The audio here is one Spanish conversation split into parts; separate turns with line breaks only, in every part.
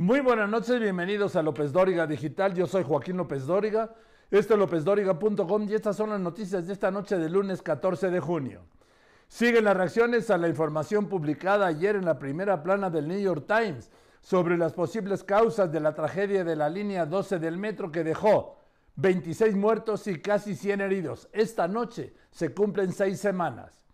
Muy buenas noches, bienvenidos a López Dóriga Digital. Yo soy Joaquín López Dóriga. Esto es lópezdóriga.com y estas son las noticias de esta noche de lunes 14 de junio. Siguen las reacciones a la información publicada ayer en la primera plana del New York Times sobre las posibles causas de la tragedia de la línea 12 del metro que dejó 26 muertos y casi 100 heridos. Esta noche se cumplen seis semanas.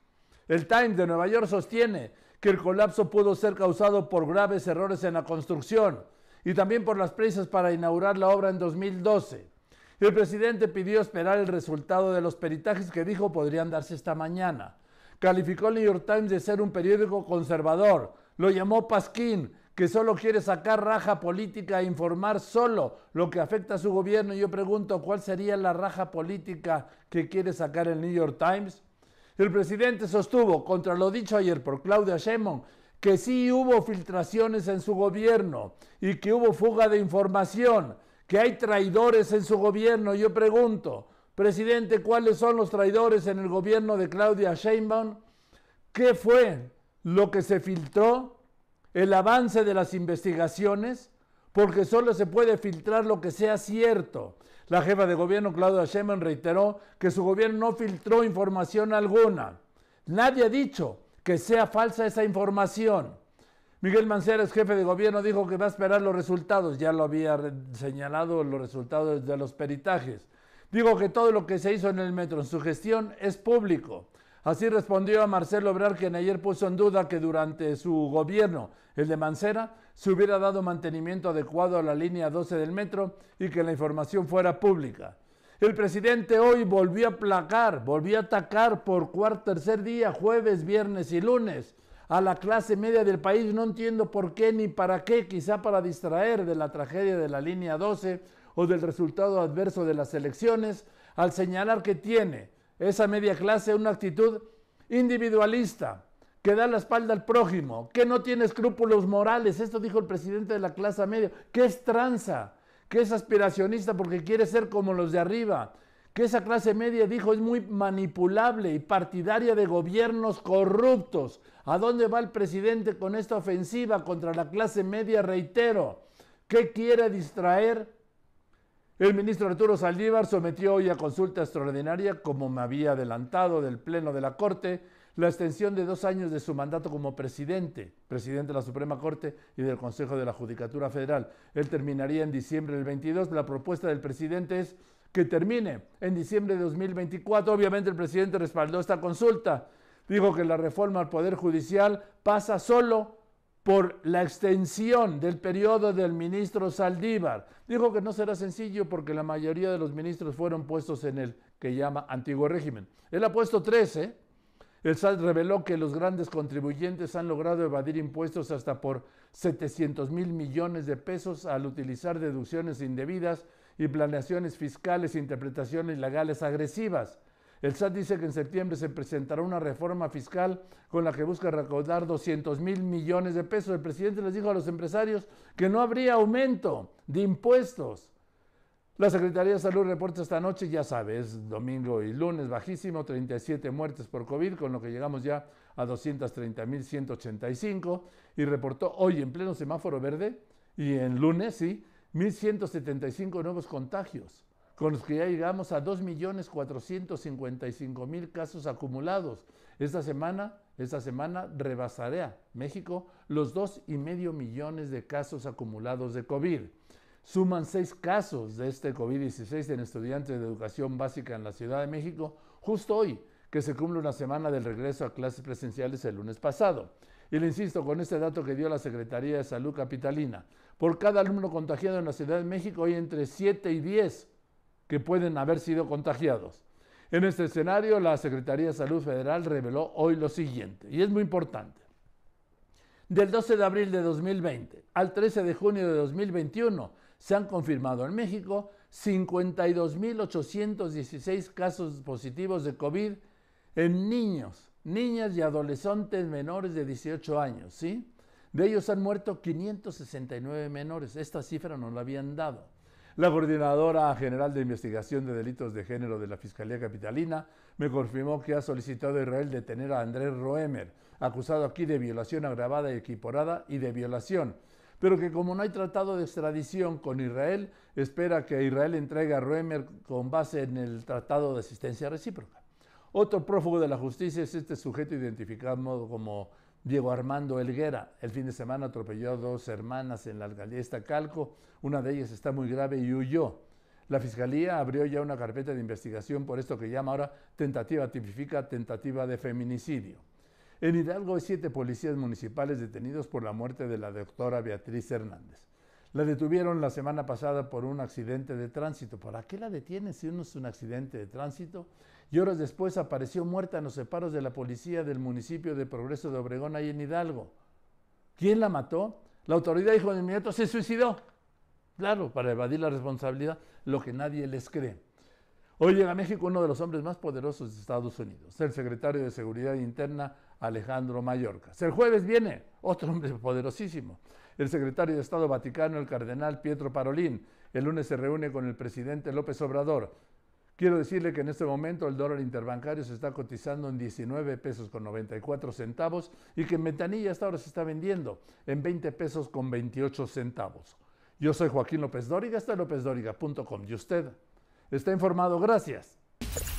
El Times de Nueva York sostiene que el colapso pudo ser causado por graves errores en la construcción y también por las prisas para inaugurar la obra en 2012. El presidente pidió esperar el resultado de los peritajes que dijo podrían darse esta mañana. Calificó el New York Times de ser un periódico conservador. Lo llamó Pasquín, que solo quiere sacar raja política e informar solo lo que afecta a su gobierno. Yo pregunto, ¿cuál sería la raja política que quiere sacar el New York Times? El presidente sostuvo, contra lo dicho ayer por Claudia Sheinbaum, que sí hubo filtraciones en su gobierno y que hubo fuga de información, que hay traidores en su gobierno. Yo pregunto, presidente, ¿cuáles son los traidores en el gobierno de Claudia Sheinbaum? ¿Qué fue lo que se filtró? ¿El avance de las investigaciones? porque solo se puede filtrar lo que sea cierto. La jefa de gobierno, Claudia Sheinbaum, reiteró que su gobierno no filtró información alguna. Nadie ha dicho que sea falsa esa información. Miguel Manceres, jefe de gobierno, dijo que va a esperar los resultados. Ya lo había señalado los resultados de los peritajes. Digo que todo lo que se hizo en el metro en su gestión es público. Así respondió a Marcelo Obrar, quien ayer puso en duda que durante su gobierno, el de Mancera, se hubiera dado mantenimiento adecuado a la línea 12 del metro y que la información fuera pública. El presidente hoy volvió a placar, volvió a atacar por cuarto, tercer día, jueves, viernes y lunes a la clase media del país. No entiendo por qué ni para qué, quizá para distraer de la tragedia de la línea 12 o del resultado adverso de las elecciones, al señalar que tiene esa media clase, una actitud individualista, que da la espalda al prójimo, que no tiene escrúpulos morales. Esto dijo el presidente de la clase media, que es tranza, que es aspiracionista porque quiere ser como los de arriba, que esa clase media dijo es muy manipulable y partidaria de gobiernos corruptos. ¿A dónde va el presidente con esta ofensiva contra la clase media? Reitero, que quiere distraer el ministro Arturo Saldívar sometió hoy a consulta extraordinaria, como me había adelantado del Pleno de la Corte, la extensión de dos años de su mandato como presidente, presidente de la Suprema Corte y del Consejo de la Judicatura Federal. Él terminaría en diciembre del 22. La propuesta del presidente es que termine en diciembre de 2024. Obviamente el presidente respaldó esta consulta. Dijo que la reforma al Poder Judicial pasa solo por la extensión del periodo del ministro Saldívar. Dijo que no será sencillo porque la mayoría de los ministros fueron puestos en el que llama antiguo régimen. Él ha puesto 13. El Sal reveló que los grandes contribuyentes han logrado evadir impuestos hasta por 700 mil millones de pesos al utilizar deducciones indebidas y planeaciones fiscales, e interpretaciones legales agresivas. El SAT dice que en septiembre se presentará una reforma fiscal con la que busca recaudar 200 mil millones de pesos. El presidente les dijo a los empresarios que no habría aumento de impuestos. La Secretaría de Salud reporta esta noche, ya sabes, domingo y lunes bajísimo, 37 muertes por COVID, con lo que llegamos ya a mil 230.185 y reportó hoy en pleno semáforo verde y en lunes, sí, 1.175 nuevos contagios con los que ya llegamos a 2.455.000 casos acumulados. Esta semana, esta semana rebasará México los medio millones de casos acumulados de COVID. Suman seis casos de este COVID-16 en estudiantes de educación básica en la Ciudad de México, justo hoy, que se cumple una semana del regreso a clases presenciales el lunes pasado. Y le insisto con este dato que dio la Secretaría de Salud Capitalina. Por cada alumno contagiado en la Ciudad de México hay entre 7 y 10 que pueden haber sido contagiados. En este escenario, la Secretaría de Salud Federal reveló hoy lo siguiente, y es muy importante. Del 12 de abril de 2020 al 13 de junio de 2021 se han confirmado en México 52.816 casos positivos de COVID en niños, niñas y adolescentes menores de 18 años. ¿sí? De ellos han muerto 569 menores. Esta cifra no la habían dado. La coordinadora general de investigación de delitos de género de la Fiscalía Capitalina me confirmó que ha solicitado a Israel detener a Andrés Roemer, acusado aquí de violación agravada y equiporada y de violación, pero que como no hay tratado de extradición con Israel, espera que Israel entregue a Roemer con base en el Tratado de Asistencia Recíproca. Otro prófugo de la justicia es este sujeto identificado como Diego Armando Elguera. El fin de semana atropelló a dos hermanas en la alcaldía de Estacalco, Una de ellas está muy grave y huyó. La fiscalía abrió ya una carpeta de investigación por esto que llama ahora tentativa tipifica tentativa de feminicidio. En Hidalgo hay siete policías municipales detenidos por la muerte de la doctora Beatriz Hernández. La detuvieron la semana pasada por un accidente de tránsito. ¿Para qué la detienen si uno es un accidente de tránsito? Y horas después apareció muerta en los separos de la policía del municipio de Progreso de Obregón, ahí en Hidalgo. ¿Quién la mató? La autoridad dijo de inmediato, se suicidó. Claro, para evadir la responsabilidad, lo que nadie les cree. Hoy llega a México uno de los hombres más poderosos de Estados Unidos, el secretario de Seguridad Interna Alejandro Mallorca. El jueves viene otro hombre poderosísimo, el secretario de Estado Vaticano, el cardenal Pietro Parolín, el lunes se reúne con el presidente López Obrador. Quiero decirle que en este momento el dólar interbancario se está cotizando en 19 pesos con 94 centavos y que en ventanilla hasta ahora se está vendiendo en 20 pesos con 28 centavos. Yo soy Joaquín López Dóriga, está lópezdóriga.com y usted está informado. Gracias.